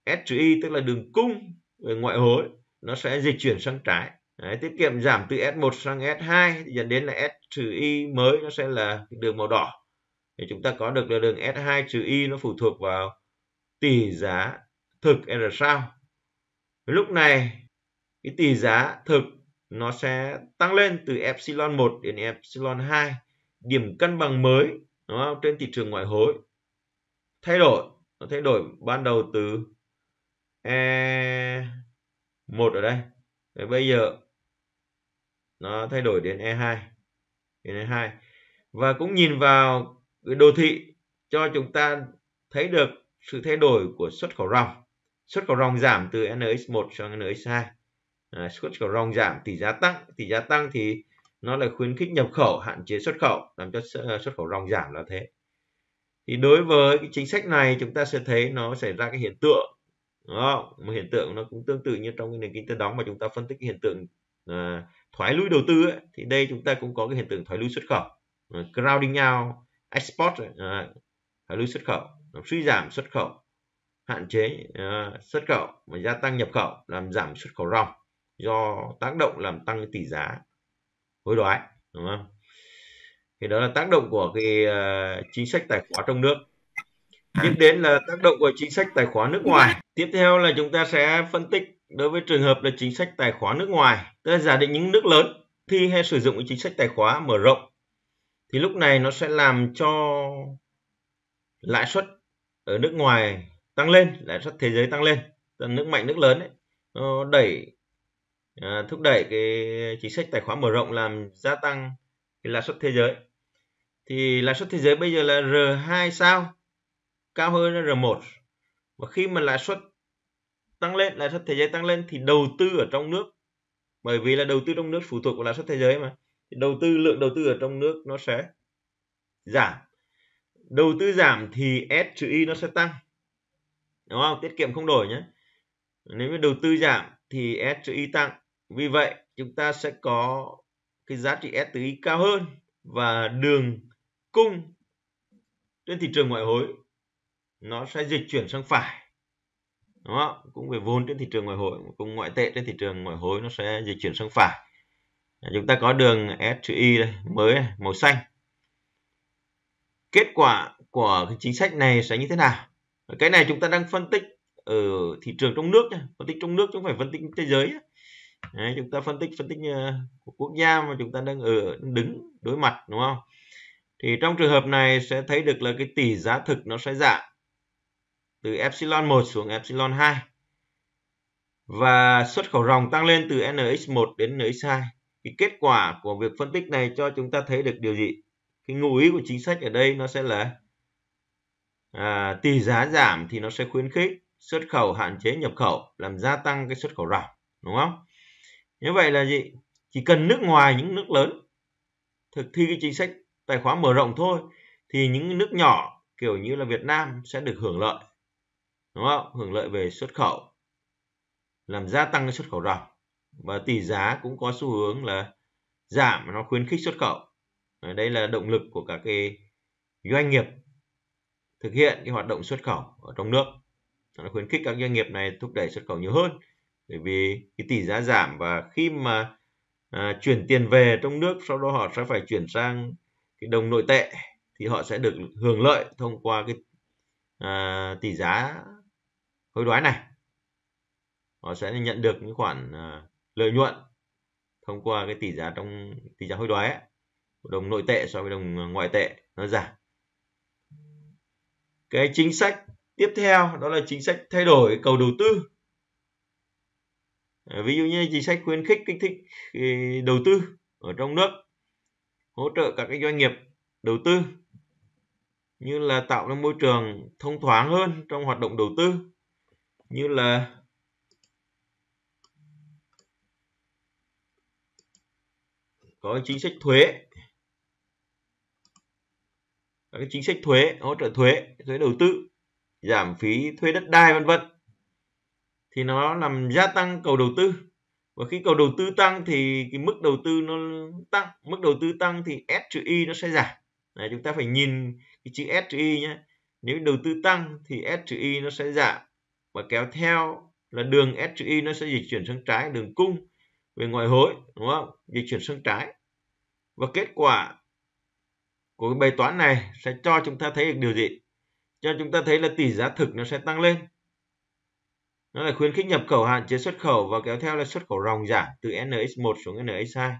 s trừ y tức là đường cung về ngoại hối nó sẽ dịch chuyển sang trái Đấy, tiết kiệm giảm từ S1 sang S2 dẫn đến là S trừ Y mới nó sẽ là đường màu đỏ. Thì chúng ta có được là đường S2 trừ Y nó phụ thuộc vào tỷ giá thực R sao. Lúc này cái tỷ giá thực nó sẽ tăng lên từ epsilon 1 đến epsilon 2 điểm cân bằng mới đúng không? trên thị trường ngoại hối thay đổi nó thay đổi ban đầu từ e1 ở đây Đấy, bây giờ nó thay đổi đến E2 đến E2 và cũng nhìn vào đồ thị cho chúng ta thấy được sự thay đổi của xuất khẩu ròng xuất khẩu ròng giảm từ NX1 sang NX2 à, xuất khẩu ròng giảm tỷ giá tăng tỷ giá tăng thì nó lại khuyến khích nhập khẩu hạn chế xuất khẩu làm cho xuất khẩu ròng giảm là thế thì đối với cái chính sách này chúng ta sẽ thấy nó xảy ra cái hiện tượng đúng không? một hiện tượng nó cũng tương tự như trong cái nền kinh tế đóng mà chúng ta phân tích cái hiện tượng à, thoái lui đầu tư ấy, thì đây chúng ta cũng có cái hiện tượng thoái lui xuất khẩu crowding out export ờ, thoái lui xuất khẩu suy giảm xuất khẩu hạn chế ờ, xuất khẩu và gia tăng nhập khẩu làm giảm xuất khẩu ròng do tác động làm tăng tỷ giá hối đoái đúng không thì đó là tác động của cái ờ, chính sách tài khoá trong nước tiếp à. đến là tác động của chính sách tài khoá nước ngoài tiếp theo là chúng ta sẽ phân tích đối với trường hợp là chính sách tài khóa nước ngoài, tức là giả định những nước lớn thi hay sử dụng chính sách tài khóa mở rộng thì lúc này nó sẽ làm cho lãi suất ở nước ngoài tăng lên, lãi suất thế giới tăng lên, nước mạnh nước lớn ấy, nó đẩy à, thúc đẩy cái chính sách tài khoá mở rộng làm gia tăng cái lãi suất thế giới. Thì lãi suất thế giới bây giờ là R2 sao cao hơn R1. Và khi mà lãi suất tăng lên lãi suất thế giới tăng lên thì đầu tư ở trong nước bởi vì là đầu tư trong nước phụ thuộc vào lãi suất thế giới mà thì đầu tư lượng đầu tư ở trong nước nó sẽ giảm đầu tư giảm thì S trừ Y e nó sẽ tăng đúng không tiết kiệm không đổi nhé nếu như đầu tư giảm thì S trừ Y e tăng vì vậy chúng ta sẽ có cái giá trị S từ Y e cao hơn và đường cung trên thị trường ngoại hối nó sẽ dịch chuyển sang phải đúng không cũng về vốn trên thị trường ngoại hối cũng ngoại tệ trên thị trường ngoại hối nó sẽ dịch chuyển sang phải chúng ta có đường S2Y đây, mới này, màu xanh kết quả của cái chính sách này sẽ như thế nào cái này chúng ta đang phân tích ở thị trường trong nước nhé. phân tích trong nước chứ không phải phân tích thế giới Đấy, chúng ta phân tích phân tích ờ, của quốc gia mà chúng ta đang ở đứng đối mặt đúng không thì trong trường hợp này sẽ thấy được là cái tỷ giá thực nó sẽ giảm từ epsilon 1 xuống epsilon 2 và xuất khẩu ròng tăng lên từ NX1 đến NX2. Cái kết quả của việc phân tích này cho chúng ta thấy được điều gì? Cái ngụ ý của chính sách ở đây nó sẽ là à, tỷ giá giảm thì nó sẽ khuyến khích xuất khẩu hạn chế nhập khẩu làm gia tăng cái xuất khẩu ròng đúng không? Như vậy là gì? Chỉ cần nước ngoài những nước lớn thực thi cái chính sách tài khoá mở rộng thôi thì những nước nhỏ kiểu như là Việt Nam sẽ được hưởng lợi đúng không hưởng lợi về xuất khẩu làm gia tăng cái xuất khẩu ròng và tỷ giá cũng có xu hướng là giảm nó khuyến khích xuất khẩu đây là động lực của các cái doanh nghiệp thực hiện cái hoạt động xuất khẩu ở trong nước nó khuyến khích các doanh nghiệp này thúc đẩy xuất khẩu nhiều hơn bởi vì cái tỷ giá giảm và khi mà à, chuyển tiền về trong nước sau đó họ sẽ phải chuyển sang cái đồng nội tệ thì họ sẽ được hưởng lợi thông qua cái à, tỷ giá hối đoái này họ sẽ nhận được những khoản à, lợi nhuận thông qua cái tỷ giá trong tỷ giá hối đoái ấy. đồng nội tệ so với đồng à, ngoại tệ nó giảm cái chính sách tiếp theo đó là chính sách thay đổi cầu đầu tư à, ví dụ như chính sách khuyến khích kích thích đầu tư ở trong nước hỗ trợ các cái doanh nghiệp đầu tư như là tạo ra môi trường thông thoáng hơn trong hoạt động đầu tư như là có chính sách thuế các chính sách thuế hỗ trợ thuế thuế đầu tư giảm phí thuê đất đai vân vân thì nó làm gia tăng cầu đầu tư và khi cầu đầu tư tăng thì cái mức đầu tư nó tăng mức đầu tư tăng thì S trừ Y nó sẽ giảm Này, chúng ta phải nhìn cái chữ S trừ Y nhé nếu đầu tư tăng thì S trừ Y nó sẽ giảm và kéo theo là đường SGI nó sẽ dịch chuyển sang trái đường cung về ngoại hối đúng không dịch chuyển sang trái và kết quả của cái bài toán này sẽ cho chúng ta thấy được điều gì cho chúng ta thấy là tỷ giá thực nó sẽ tăng lên nó là khuyến khích nhập khẩu hạn chế xuất khẩu và kéo theo là xuất khẩu ròng giảm từ NX1 xuống NX2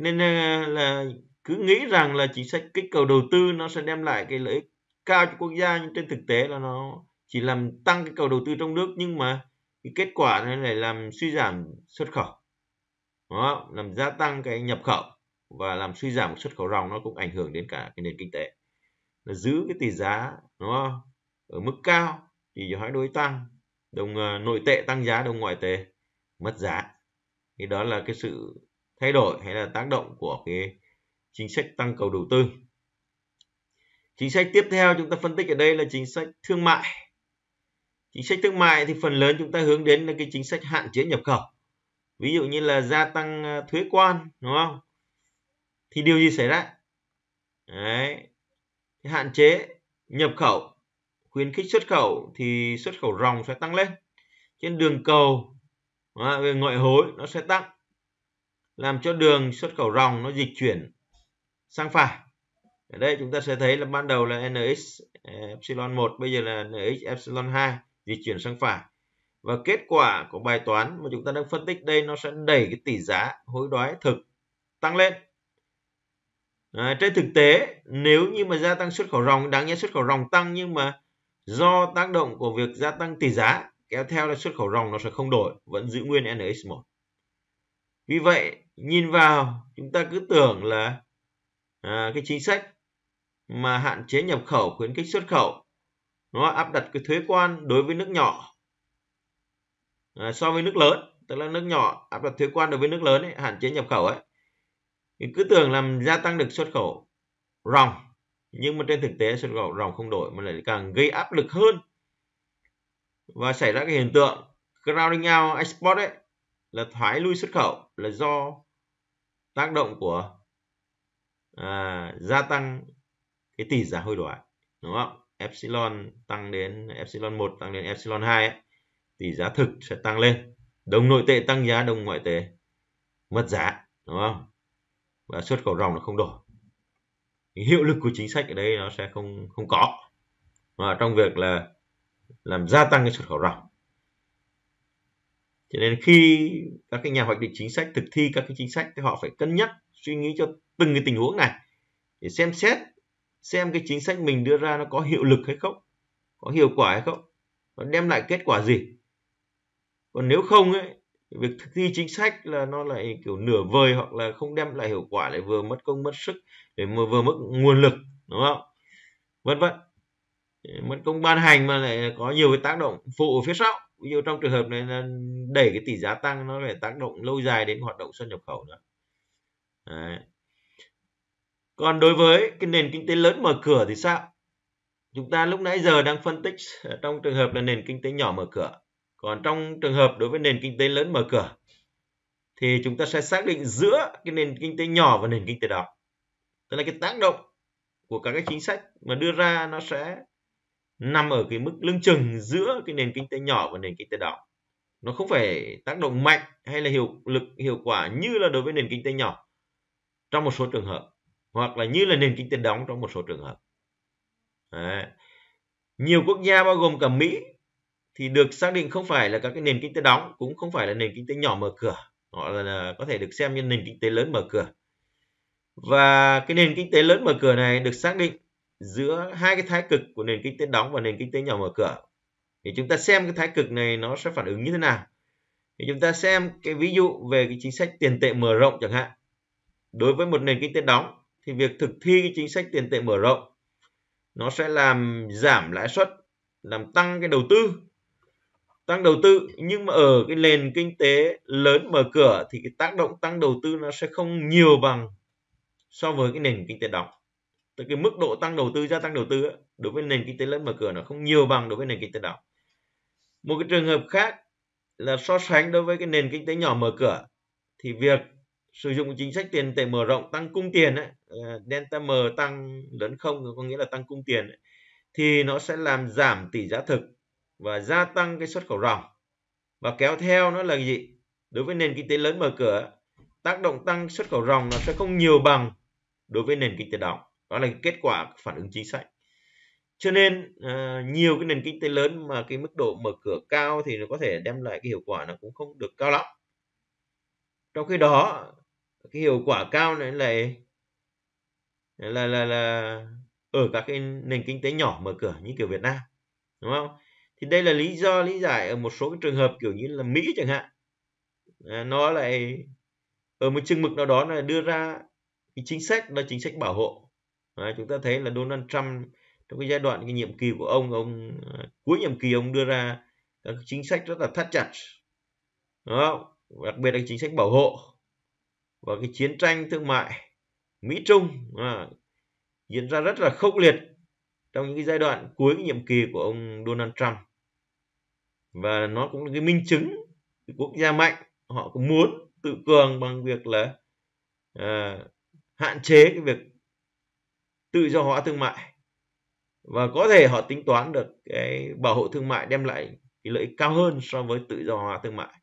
nên ờ, là cứ nghĩ rằng là chính sách kích cầu đầu tư nó sẽ đem lại cái lợi ích cao cho quốc gia nhưng trên thực tế là nó chỉ làm tăng cái cầu đầu tư trong nước nhưng mà cái kết quả này lại làm suy giảm xuất khẩu đó, làm gia tăng cái nhập khẩu và làm suy giảm xuất khẩu ròng nó cũng ảnh hưởng đến cả cái nền kinh tế nó giữ cái tỷ giá nó ở mức cao thì hóa đối tăng đồng ờ, nội tệ tăng giá đồng ngoại tệ mất giá thì đó là cái sự thay đổi hay là tác động của cái chính sách tăng cầu đầu tư chính sách tiếp theo chúng ta phân tích ở đây là chính sách thương mại chính sách thương mại thì phần lớn chúng ta hướng đến là cái chính sách hạn chế nhập khẩu ví dụ như là gia tăng ờ, thuế quan đúng không thì điều gì xảy ra đấy thì hạn chế nhập khẩu khuyến khích xuất khẩu thì xuất khẩu ròng sẽ tăng lên trên đường cầu về ngoại hối nó sẽ tăng làm cho đường xuất khẩu ròng nó dịch chuyển sang phải ở đây chúng ta sẽ thấy là ban đầu là NX ờ, epsilon 1 bây giờ là NX epsilon 2 di chuyển sang phải và kết quả của bài toán mà chúng ta đang phân tích đây nó sẽ đẩy cái tỷ giá hối đoái thực tăng lên à, trên thực tế nếu như mà gia tăng xuất khẩu ròng đáng nhẽ xuất khẩu ròng tăng nhưng mà do tác động của việc gia tăng tỷ giá kéo theo là xuất khẩu ròng nó sẽ không đổi vẫn giữ nguyên NX1 vì vậy nhìn vào chúng ta cứ tưởng là à, cái chính sách mà hạn chế nhập khẩu khuyến khích xuất khẩu nó áp đặt cái thuế quan đối với nước nhỏ à, so với nước lớn tức là nước nhỏ áp đặt thuế quan đối với nước lớn ấy, hạn chế nhập khẩu ấy thì cứ tưởng làm gia tăng được xuất khẩu ròng nhưng mà trên thực tế xuất khẩu ròng không đổi mà lại càng gây áp lực hơn và xảy ra cái hiện tượng crowding out export ấy là thoái lui xuất khẩu là do tác động của à, gia tăng cái tỷ giá hối đoái đúng không epsilon tăng đến epsilon 1 tăng đến epsilon 2 ấy, thì giá thực sẽ tăng lên đồng nội tệ tăng giá đồng ngoại tệ mất giá đúng không và xuất khẩu ròng nó không đổi hiệu lực của chính sách ở đây nó sẽ không không có mà trong việc là làm gia tăng cái xuất khẩu ròng cho nên khi các cái nhà hoạch định chính sách thực thi các cái chính sách thì họ phải cân nhắc suy nghĩ cho từng cái tình huống này để xem xét xem cái chính sách mình đưa ra nó có hiệu lực hay không có hiệu quả hay không nó đem lại kết quả gì còn nếu không ấy việc thực thi chính sách là nó lại kiểu nửa vời hoặc là không đem lại hiệu quả lại vừa mất công mất sức để mà vừa mất nguồn lực đúng không vân vân mất công ban hành mà lại có nhiều cái tác động phụ ở phía sau ví dụ trong trường hợp này là đẩy cái tỷ giá tăng nó lại tác động lâu dài đến hoạt động xuất nhập khẩu nữa Đấy còn đối với cái nền kinh tế lớn mở cửa thì sao chúng ta lúc nãy giờ đang phân tích trong trường hợp là nền kinh tế nhỏ mở cửa còn trong trường hợp đối với nền kinh tế lớn mở cửa thì chúng ta sẽ xác định giữa cái nền kinh tế nhỏ và nền kinh tế đó tức là cái tác động của các cái chính sách mà đưa ra nó sẽ nằm ở cái mức lưng chừng giữa cái nền kinh tế nhỏ và nền kinh tế đó nó không phải tác động mạnh hay là hiệu lực hiệu quả như là đối với nền kinh tế nhỏ trong một số trường hợp hoặc là như là nền kinh tế đóng trong một số trường hợp Đấy. nhiều quốc gia bao gồm cả mỹ thì được xác định không phải là các cái nền kinh tế đóng cũng không phải là nền kinh tế nhỏ mở cửa họ là có thể được xem như nền kinh tế lớn mở cửa và cái nền kinh tế lớn mở cửa này được xác định giữa hai cái thái cực của nền kinh tế đóng và nền kinh tế nhỏ mở cửa thì chúng ta xem cái thái cực này nó sẽ phản ứng như thế nào thì chúng ta xem cái ví dụ về cái chính sách tiền tệ mở rộng chẳng hạn đối với một nền kinh tế đóng thì việc thực thi cái chính sách tiền tệ mở rộng nó sẽ làm giảm lãi suất làm tăng cái đầu tư tăng đầu tư nhưng mà ở cái nền kinh tế lớn mở cửa thì cái tác động tăng đầu tư nó sẽ không nhiều bằng so với cái nền kinh tế đóng tức cái mức độ tăng đầu tư gia tăng đầu tư ấy, đối với nền kinh tế lớn mở cửa nó không nhiều bằng đối với nền kinh tế đóng một cái trường hợp khác là so sánh đối với cái nền kinh tế nhỏ mở cửa thì việc sử dụng chính sách tiền tệ mở rộng tăng cung tiền ấy, delta M tăng lớn không có nghĩa là tăng cung tiền thì nó sẽ làm giảm tỷ giá thực và gia tăng cái xuất khẩu ròng và kéo theo nó là gì đối với nền kinh tế lớn mở cửa tác động tăng xuất khẩu ròng nó sẽ không nhiều bằng đối với nền kinh tế đóng đó là kết quả phản ứng chính sách cho nên ờ, nhiều cái nền kinh tế lớn mà cái mức độ mở cửa cao thì nó có thể đem lại cái hiệu quả nó cũng không được cao lắm trong khi đó cái hiệu quả cao này lại là là là ở các cái nền kinh tế nhỏ mở cửa như kiểu Việt Nam đúng không thì đây là lý do lý giải ở một số cái trường hợp kiểu như là Mỹ chẳng hạn à, nó lại ở một chừng mực nào đó là đưa ra cái chính sách là chính sách bảo hộ à, chúng ta thấy là Donald Trump trong cái giai đoạn cái nhiệm kỳ của ông ông à, cuối nhiệm kỳ ông đưa ra các chính sách rất là thắt chặt đúng không đặc biệt là chính sách bảo hộ và cái chiến tranh thương mại Mỹ Trung à, diễn ra rất là khốc liệt trong những cái giai đoạn cuối cái nhiệm kỳ của ông Donald Trump và nó cũng là cái minh chứng cái quốc gia mạnh họ cũng muốn tự cường bằng việc là à, hạn chế cái việc tự do hóa thương mại và có thể họ tính toán được cái bảo hộ thương mại đem lại cái lợi ích cao hơn so với tự do hóa thương mại